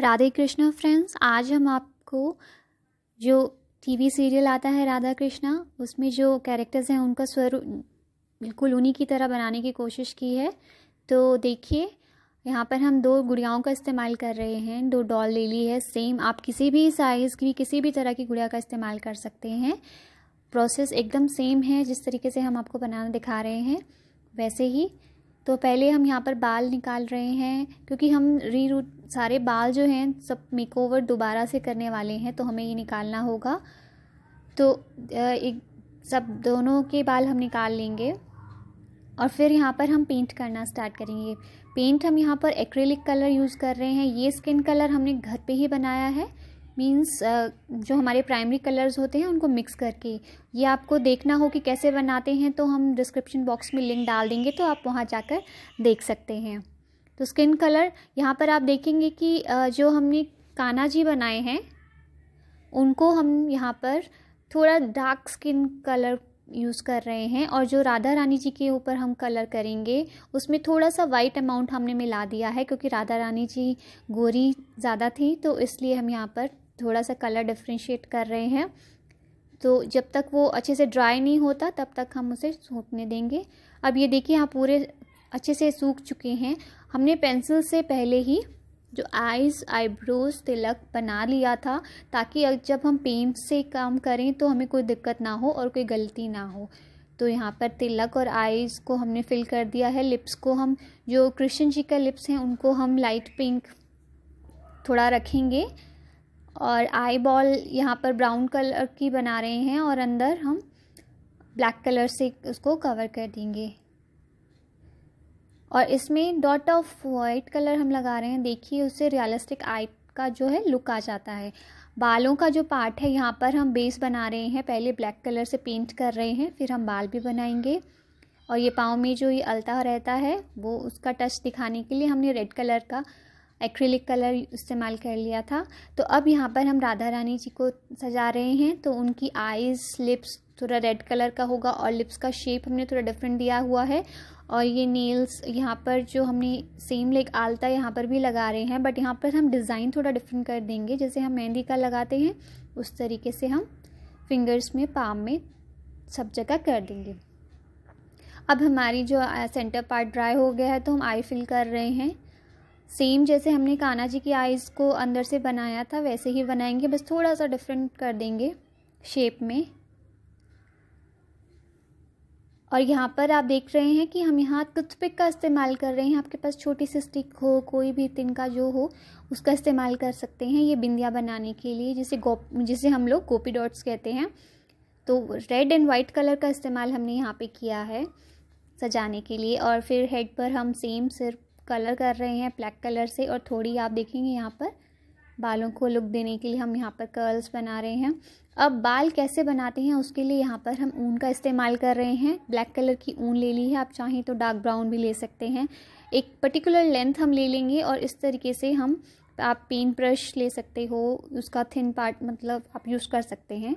Radhe Krishna friends आज हम आपको जो टीवी सीरियल आता है राधा कृष्णा उसमें जो कैरेक्टर्स हैं उनका स्वरूप बिल्कुल उन्हीं की तरह बनाने की कोशिश की है तो देखिए यहाँ पर हम दो गुड़ियाओं का इस्तेमाल कर रहे हैं दो डॉल ले ली है सेम आप किसी भी साइज़ की किसी भी तरह की गुड़िया का इस्तेमाल कर सकते हैं प्रोसेस एकदम सेम है जिस तरीके से हम आपको बनाना दिखा रहे हैं वैसे ही तो पहले हम यहाँ पर बाल निकाल रहे हैं क्योंकि हम री रूट सारे बाल जो हैं सब मेकओवर दोबारा से करने वाले हैं तो हमें ये निकालना होगा तो एक सब दोनों के बाल हम निकाल लेंगे और फिर यहाँ पर हम पेंट करना स्टार्ट करेंगे पेंट हम यहाँ पर एक्रेलिक कलर यूज़ कर रहे हैं ये स्किन कलर हमने घर पे ही बनाया है मीन्स uh, जो हमारे प्राइमरी कलर्स होते हैं उनको मिक्स करके ये आपको देखना हो कि कैसे बनाते हैं तो हम डिस्क्रिप्शन बॉक्स में लिंक डाल देंगे तो आप वहाँ जाकर देख सकते हैं तो स्किन कलर यहाँ पर आप देखेंगे कि uh, जो हमने काना जी बनाए हैं उनको हम यहाँ पर थोड़ा डार्क स्किन कलर यूज़ कर रहे हैं और जो राधा रानी जी के ऊपर हम कलर करेंगे उसमें थोड़ा सा वाइट अमाउंट हमने मिला दिया है क्योंकि राधा रानी जी गोरी ज़्यादा थी तो इसलिए हम यहाँ पर थोड़ा सा कलर डिफ्रेंशिएट कर रहे हैं तो जब तक वो अच्छे से ड्राई नहीं होता तब तक हम उसे सूखने देंगे अब ये देखिए यहाँ पूरे अच्छे से सूख चुके हैं हमने पेंसिल से पहले ही जो आइज़ आईब्रोज तिलक बना लिया था ताकि जब हम पेंट से काम करें तो हमें कोई दिक्कत ना हो और कोई गलती ना हो तो यहाँ पर तिलक और आइज़ को हमने फिल कर दिया है लिप्स को हम जो कृष्ण जी का लिप्स हैं उनको हम लाइट पिंक थोड़ा रखेंगे और आई बॉल यहाँ पर ब्राउन कलर की बना रहे हैं और अंदर हम ब्लैक कलर से उसको कवर कर देंगे और इसमें डॉट ऑफ वाइट कलर हम लगा रहे हैं देखिए उससे रियलिस्टिक आई का जो है लुक आ जाता है बालों का जो पार्ट है यहाँ पर हम बेस बना रहे हैं पहले ब्लैक कलर से पेंट कर रहे हैं फिर हम बाल भी बनाएंगे और ये पाँव में जो ये अलता रहता है वो उसका टच दिखाने के लिए हमने रेड कलर का एक्रिलिक कलर इस्तेमाल कर लिया था तो अब यहाँ पर हम राधा रानी जी को सजा रहे हैं तो उनकी आइज़ लिप्स थोड़ा रेड कलर का होगा और लिप्स का शेप हमने थोड़ा डिफरेंट दिया हुआ है और ये नेल्स यहाँ पर जो हमने सेम लेग आलता यहाँ पर भी लगा रहे हैं बट यहाँ पर हम डिज़ाइन थोड़ा डिफरेंट कर देंगे जैसे हम मेहंदी का लगाते हैं उस तरीके से हम फिंगर्स में पाम में सब जगह कर देंगे अब हमारी जो सेंटर पार्ट ड्राई हो गया है तो हम आई फिल कर रहे हैं सेम जैसे हमने कान्हा जी की आइज़ को अंदर से बनाया था वैसे ही बनाएंगे बस थोड़ा सा डिफरेंट कर देंगे शेप में और यहाँ पर आप देख रहे हैं कि हम यहाँ टूथपिक का इस्तेमाल कर रहे हैं आपके पास छोटी सी स्टिक हो कोई भी तिनका जो हो उसका इस्तेमाल कर सकते हैं ये बिंदिया बनाने के लिए जिसे गोप जिसे हम लोग गोपी डॉट्स कहते हैं तो रेड एंड वाइट कलर का इस्तेमाल हमने यहाँ पे किया है सजाने के लिए और फिर हेड पर हम सेम सिर्फ कलर कर रहे हैं ब्लैक कलर से और थोड़ी आप देखेंगे यहाँ पर बालों को लुक देने के लिए हम यहाँ पर कर्ल्स बना रहे हैं अब बाल कैसे बनाते हैं उसके लिए यहाँ पर हम ऊन का इस्तेमाल कर रहे हैं ब्लैक कलर की ऊन ले ली है आप चाहें तो डार्क ब्राउन भी ले सकते हैं एक पर्टिकुलर लेंथ हम ले लेंगे और इस तरीके से हम आप पेंट ब्रश ले सकते हो उसका थिन पार्ट मतलब आप यूज़ कर सकते हैं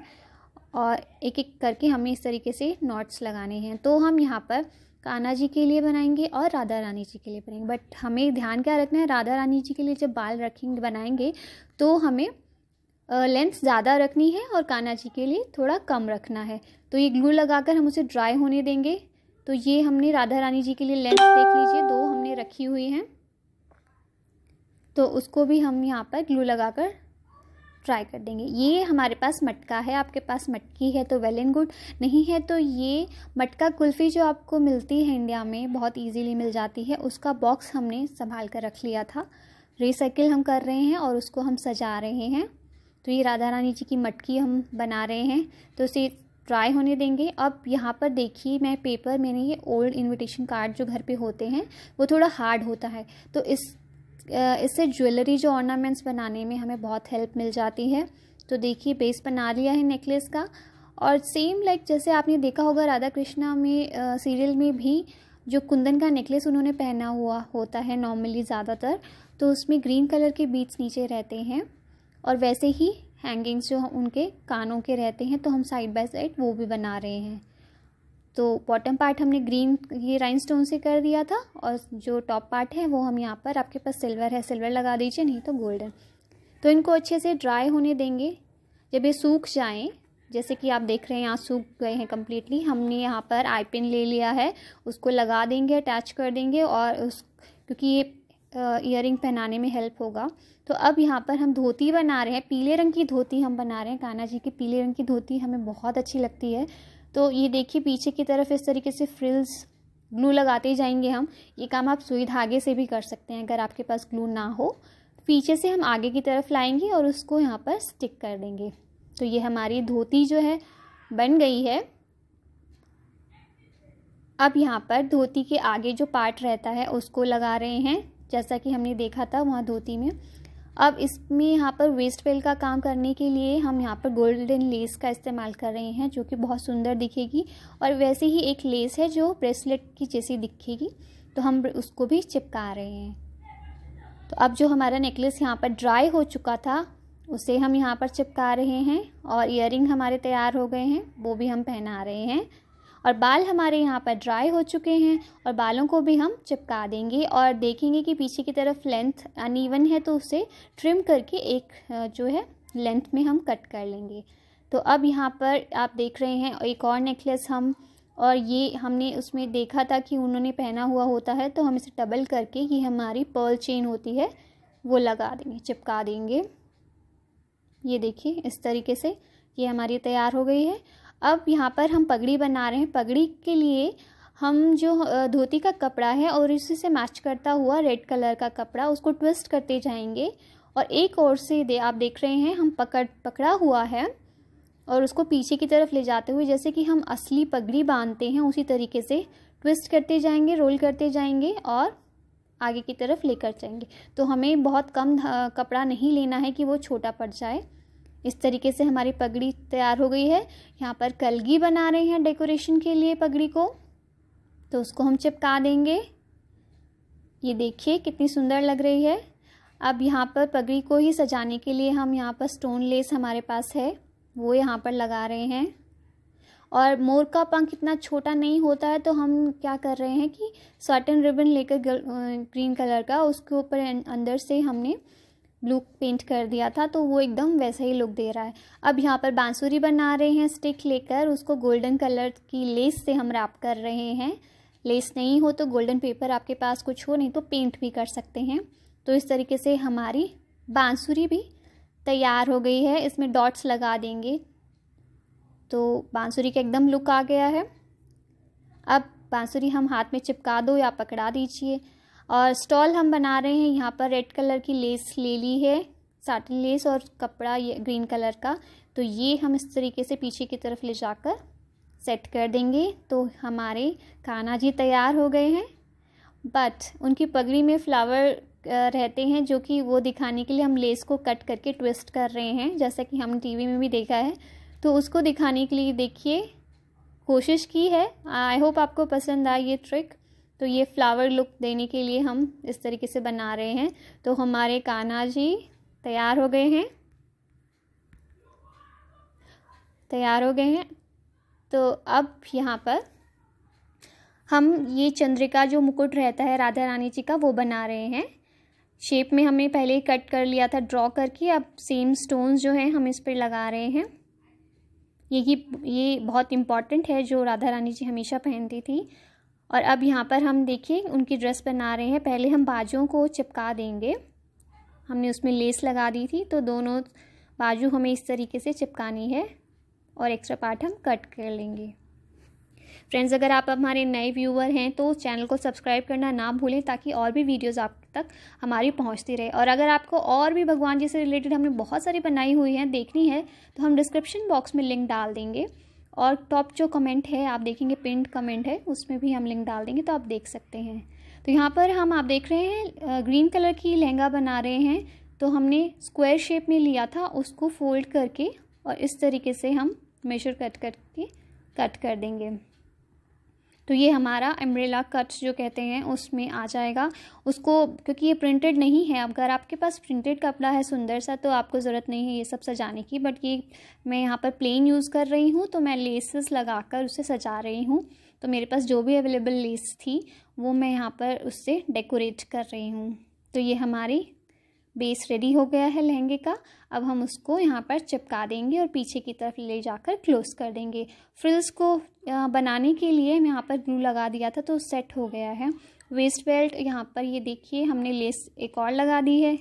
और एक एक करके हमें इस तरीके से नॉट्स लगाने हैं तो हम यहाँ पर कान्हा जी के लिए बनाएंगे और राधा रानी जी के लिए बनाएंगे बट हमें ध्यान क्या रखना है राधा रानी जी के लिए जब बाल रखेंगे बनाएंगे तो हमें लेंथ ज़्यादा रखनी है और कान्हा जी के लिए थोड़ा कम रखना है तो ये ग्लू लगाकर हम उसे ड्राई होने देंगे तो ये हमने राधा रानी जी के लिए लेंथ देख लीजिए दो हमने रखी हुई हैं तो उसको भी हम यहाँ पर ग्लू लगाकर ट्राई कर देंगे ये हमारे पास मटका है आपके पास मटकी है तो वेल एंड गुड नहीं है तो ये मटका कुल्फ़ी जो आपको मिलती है इंडिया में बहुत इजीली मिल जाती है उसका बॉक्स हमने संभाल कर रख लिया था रिसाइकिल हम कर रहे हैं और उसको हम सजा रहे हैं तो ये राधा रानी जी की मटकी हम बना रहे हैं तो उसे ट्राई होने देंगे अब यहाँ पर देखिए मैं पेपर मैंने ये ओल्ड इन्विटेशन कार्ड जो घर पे होते हैं वो थोड़ा हार्ड होता है तो इस इससे ज्वेलरी जो ऑर्नामेंट्स बनाने में हमें बहुत हेल्प मिल जाती है तो देखिए बेस बना लिया है नेकलेस का और सेम लाइक जैसे आपने देखा होगा राधा कृष्णा में सीरियल में भी जो कुंदन का नेकलेस उन्होंने पहना हुआ होता है नॉर्मली ज़्यादातर तो उसमें ग्रीन कलर के बीट्स नीचे रहते हैं और वैसे ही हैंगिंग्स जो उनके कानों के रहते हैं तो हम साइड बाय साइड वो भी बना रहे हैं तो बॉटम पार्ट हमने ग्रीन ये राइन स्टोन से कर दिया था और जो टॉप पार्ट है वो हम यहाँ पर आपके पास सिल्वर है सिल्वर लगा दीजिए नहीं तो गोल्डन तो इनको अच्छे से ड्राई होने देंगे जब ये सूख जाएं जैसे कि आप देख रहे हैं यहाँ सूख गए हैं कम्प्लीटली हमने यहाँ पर आई पिन ले लिया है उसको लगा देंगे अटैच कर देंगे और उस क्योंकि ये ईयर पहनाने में हेल्प होगा तो अब यहाँ पर हम धोती बना रहे हैं पीले रंग की धोती हम बना रहे हैं कान्हा जी की पीले रंग की धोती हमें बहुत अच्छी लगती है तो ये देखिए पीछे की तरफ इस तरीके से फ्रिल्स ग्लू लगाते ही जाएंगे हम ये काम आप सुई धागे से भी कर सकते हैं अगर आपके पास ग्लू ना हो पीछे से हम आगे की तरफ लाएंगे और उसको यहाँ पर स्टिक कर देंगे तो ये हमारी धोती जो है बन गई है अब यहाँ पर धोती के आगे जो पार्ट रहता है उसको लगा रहे हैं जैसा कि हमने देखा था वहाँ धोती में अब इसमें यहाँ पर वेस्ट वेल का काम करने के लिए हम यहाँ पर गोल्डन लेस का इस्तेमाल कर रहे हैं जो कि बहुत सुंदर दिखेगी और वैसे ही एक लेस है जो ब्रेसलेट की जैसी दिखेगी तो हम उसको भी चिपका रहे हैं तो अब जो हमारा नेकलेस यहाँ पर ड्राई हो चुका था उसे हम यहाँ पर चिपका रहे हैं और इयर हमारे तैयार हो गए हैं वो भी हम पहना रहे हैं और बाल हमारे यहाँ पर ड्राई हो चुके हैं और बालों को भी हम चिपका देंगे और देखेंगे कि पीछे की तरफ लेंथ अनइवन है तो उसे ट्रिम करके एक जो है लेंथ में हम कट कर लेंगे तो अब यहाँ पर आप देख रहे हैं एक और नेकलेस हम और ये हमने उसमें देखा था कि उन्होंने पहना हुआ होता है तो हम इसे डबल करके ये हमारी पर्ल चेन होती है वो लगा देंगे चिपका देंगे ये देखिए इस तरीके से ये हमारी तैयार हो गई है अब यहाँ पर हम पगड़ी बना रहे हैं पगड़ी के लिए हम जो धोती का कपड़ा है और इसी से मैच करता हुआ रेड कलर का कपड़ा उसको ट्विस्ट करते जाएंगे और एक ओर से दे आप देख रहे हैं हम पकड़ पकड़ा हुआ है और उसको पीछे की तरफ ले जाते हुए जैसे कि हम असली पगड़ी बांधते हैं उसी तरीके से ट्विस्ट करते जाएंगे रोल करते जाएंगे और आगे की तरफ लेकर जाएंगे तो हमें बहुत कम कपड़ा नहीं लेना है कि वो छोटा पड़ जाए इस तरीके से हमारी पगड़ी तैयार हो गई है यहाँ पर कलगी बना रहे हैं डेकोरेशन के लिए पगड़ी को तो उसको हम चिपका देंगे ये देखिए कितनी सुंदर लग रही है अब यहाँ पर पगड़ी को ही सजाने के लिए हम यहाँ पर स्टोन लेस हमारे पास है वो यहाँ पर लगा रहे हैं और मोर का पंख इतना छोटा नहीं होता है तो हम क्या कर रहे हैं कि साटन रिबन लेकर ग्रीन कलर का उसके ऊपर अं, अंदर से हमने ब्लू पेंट कर दिया था तो वो एकदम वैसा ही लुक दे रहा है अब यहाँ पर बांसुरी बना रहे हैं स्टिक लेकर उसको गोल्डन कलर की लेस से हम रैप कर रहे हैं लेस नहीं हो तो गोल्डन पेपर आपके पास कुछ हो नहीं तो पेंट भी कर सकते हैं तो इस तरीके से हमारी बांसुरी भी तैयार हो गई है इसमें डॉट्स लगा देंगे तो बांसुरी का एकदम लुक आ गया है अब बांसुरी हम हाथ में चिपका दो या पकड़ा दीजिए और स्टॉल हम बना रहे हैं यहाँ पर रेड कलर की लेस ले ली है साटन लेस और कपड़ा ये ग्रीन कलर का तो ये हम इस तरीके से पीछे की तरफ ले जाकर सेट कर देंगे तो हमारे खाना जी तैयार हो गए हैं बट उनकी पगड़ी में फ्लावर रहते हैं जो कि वो दिखाने के लिए हम लेस को कट करके ट्विस्ट कर रहे हैं जैसा कि हमने टीवी में भी देखा है तो उसको दिखाने के लिए देखिए कोशिश की है आई होप आपको पसंद आए ये ट्रिक तो ये फ्लावर लुक देने के लिए हम इस तरीके से बना रहे हैं तो हमारे कान्हा जी तैयार हो गए हैं तैयार हो गए हैं तो अब यहाँ पर हम ये चंद्रिका जो मुकुट रहता है राधा रानी जी का वो बना रहे हैं शेप में हमने पहले ही कट कर लिया था ड्रॉ करके अब सेम स्टोन्स जो हैं हम इस पर लगा रहे हैं यही ये ये बहुत इम्पॉर्टेंट है जो राधा रानी जी हमेशा पहनती थी और अब यहाँ पर हम देखिए उनकी ड्रेस बना रहे हैं पहले हम बाजुओं को चिपका देंगे हमने उसमें लेस लगा दी थी तो दोनों बाजू हमें इस तरीके से चिपकानी है और एक्स्ट्रा पार्ट हम कट कर लेंगे फ्रेंड्स अगर आप हमारे नए व्यूवर हैं तो चैनल को सब्सक्राइब करना ना भूलें ताकि और भी वीडियोस आप तक हमारी पहुंचती रहे और अगर आपको और भी भगवान जी से रिलेटेड हमने बहुत सारी बनाई हुई हैं देखनी है तो हम डिस्क्रिप्शन बॉक्स में लिंक डाल देंगे और टॉप जो कमेंट है आप देखेंगे पिंड कमेंट है उसमें भी हम लिंक डाल देंगे तो आप देख सकते हैं तो यहाँ पर हम आप देख रहे हैं ग्रीन कलर की लहंगा बना रहे हैं तो हमने स्क्वायर शेप में लिया था उसको फोल्ड करके और इस तरीके से हम मेजर कट करके कट कर देंगे तो ये हमारा एम्ब्रेला कट जो कहते हैं उसमें आ जाएगा उसको क्योंकि ये प्रिंटेड नहीं है अगर आपके पास प्रिंटेड कपड़ा है सुंदर सा तो आपको ज़रूरत नहीं है ये सब सजाने की बट ये मैं यहाँ पर प्लेन यूज़ कर रही हूँ तो मैं लेसेस लगा कर उसे सजा रही हूँ तो मेरे पास जो भी अवेलेबल लेस थी वो मैं यहाँ पर उससे डेकोरेट कर रही हूँ तो ये हमारी बेस रेडी हो गया है लहंगे का अब हम उसको यहाँ पर चिपका देंगे और पीछे की तरफ ले जाकर क्लोज़ कर देंगे फ्रिल्स को बनाने के लिए हम यहाँ पर ग्लू लगा दिया था तो सेट हो गया है वेस्ट बेल्ट यहाँ पर ये देखिए हमने लेस एक और लगा दी है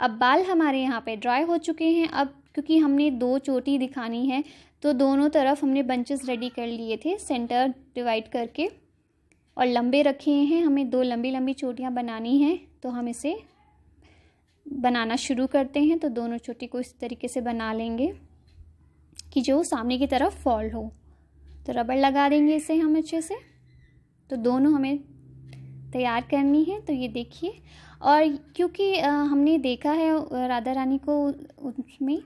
अब बाल हमारे यहाँ पर ड्राई हो चुके हैं अब क्योंकि हमने दो चोटी दिखानी है तो दोनों तरफ हमने बंचेस रेडी कर लिए थे सेंटर डिवाइड करके और लंबे रखे हैं हमें दो लंबी लंबी चोटियाँ बनानी हैं तो हम इसे बनाना शुरू करते हैं तो दोनों चोटी को इस तरीके से बना लेंगे कि जो सामने की तरफ फॉल हो तो रबड़ लगा देंगे इसे हम अच्छे से तो दोनों हमें तैयार करनी है तो ये देखिए और क्योंकि हमने देखा है राधा रानी को उसमें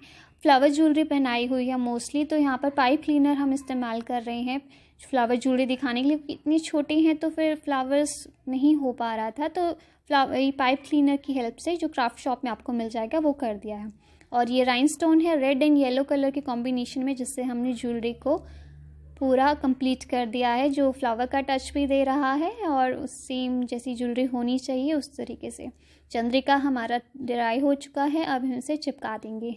फ्लावर ज्वेलरी पहनाई हुई है मोस्टली तो यहाँ पर पाइप क्लीनर हम इस्तेमाल कर रहे हैं फ्लावर जूड़े दिखाने के लिए इतनी छोटी छोटे हैं तो फिर फ्लावर्स नहीं हो पा रहा था तो फ्लावर पाइप क्लीनर की हेल्प से जो क्राफ्ट शॉप में आपको मिल जाएगा वो कर दिया है और ये राइन स्टोन है रेड एंड येलो कलर के कॉम्बिनेशन में जिससे हमने ज्वेलरी को पूरा कंप्लीट कर दिया है जो फ्लावर का टच भी दे रहा है और उस सेम जैसी ज्वेलरी होनी चाहिए उस तरीके से चंद्रिका हमारा ड्राई हो चुका है अब हम इसे चिपका देंगे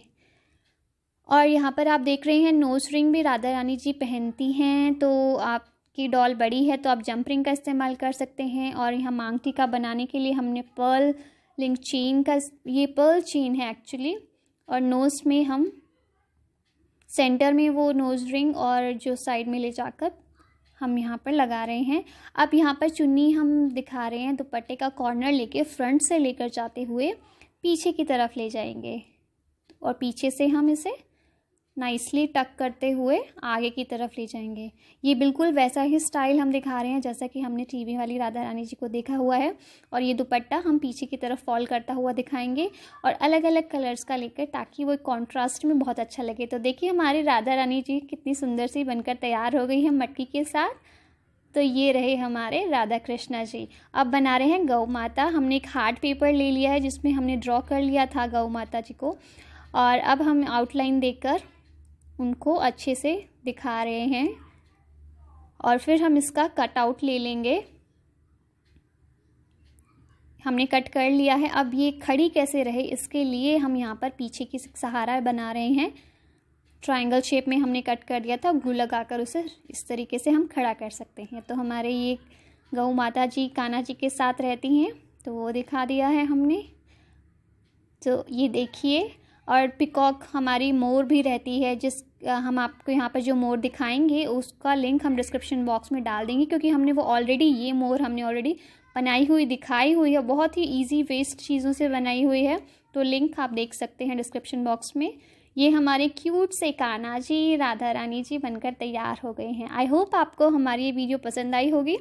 और यहाँ पर आप देख रहे हैं नोज रिंग भी राधा रानी जी पहनती हैं तो आप की डॉल बड़ी है तो आप जंप रिंग का इस्तेमाल कर सकते हैं और यहाँ मांग टीका बनाने के लिए हमने पर्ल लिंक चेन का ये पर्ल चेन है एक्चुअली और नोज़ में हम सेंटर में वो नोज़ रिंग और जो साइड में ले जाकर हम यहाँ पर लगा रहे हैं अब यहाँ पर चुन्नी हम दिखा रहे हैं दुपट्टे का कॉर्नर लेके फ्रंट से लेकर जाते हुए पीछे की तरफ ले जाएंगे और पीछे से हम इसे नाइसली टक करते हुए आगे की तरफ ले जाएंगे ये बिल्कुल वैसा ही स्टाइल हम दिखा रहे हैं जैसा कि हमने टीवी वाली राधा रानी जी को देखा हुआ है और ये दुपट्टा हम पीछे की तरफ फॉल करता हुआ दिखाएंगे और अलग अलग कलर्स का लेकर ताकि वो कॉन्ट्रास्ट में बहुत अच्छा लगे तो देखिए हमारी राधा रानी जी कितनी सुंदर सी बनकर तैयार हो गई है मटकी के साथ तो ये रहे हमारे राधा कृष्णा जी अब बना रहे हैं गौ माता हमने एक हार्ड पेपर ले लिया है जिसमें हमने ड्रॉ कर लिया था गौ माता जी को और अब हम आउटलाइन देकर उनको अच्छे से दिखा रहे हैं और फिर हम इसका कटआउट ले लेंगे हमने कट कर लिया है अब ये खड़ी कैसे रहे इसके लिए हम यहाँ पर पीछे की सहारा बना रहे हैं ट्रायंगल शेप में हमने कट कर दिया था घू लगाकर उसे इस तरीके से हम खड़ा कर सकते हैं तो हमारे ये गऊ माता जी काना जी के साथ रहती हैं तो वो दिखा दिया है हमने तो ये देखिए और पिकॉक हमारी मोर भी रहती है जिस हम आपको यहाँ पर जो मोर दिखाएंगे उसका लिंक हम डिस्क्रिप्शन बॉक्स में डाल देंगे क्योंकि हमने वो ऑलरेडी ये मोर हमने ऑलरेडी बनाई हुई दिखाई हुई है बहुत ही ईजी वेस्ट चीज़ों से बनाई हुई है तो लिंक आप देख सकते हैं डिस्क्रिप्शन बॉक्स में ये हमारे क्यूट से काना जी राधा रानी जी बनकर तैयार हो गए हैं आई होप आपको हमारी ये वीडियो पसंद आई होगी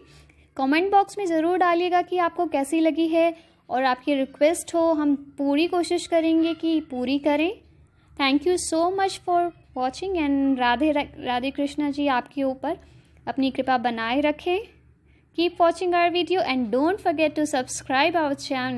कमेंट बॉक्स में ज़रूर डालिएगा कि आपको कैसी लगी है और आपकी रिक्वेस्ट हो हम पूरी कोशिश करेंगे कि पूरी करें thank you so much for watching and Radhe Radhe Krishna ji आपके ऊपर अपनी कृपा बनाए रखें keep watching our video and don't forget to subscribe our channel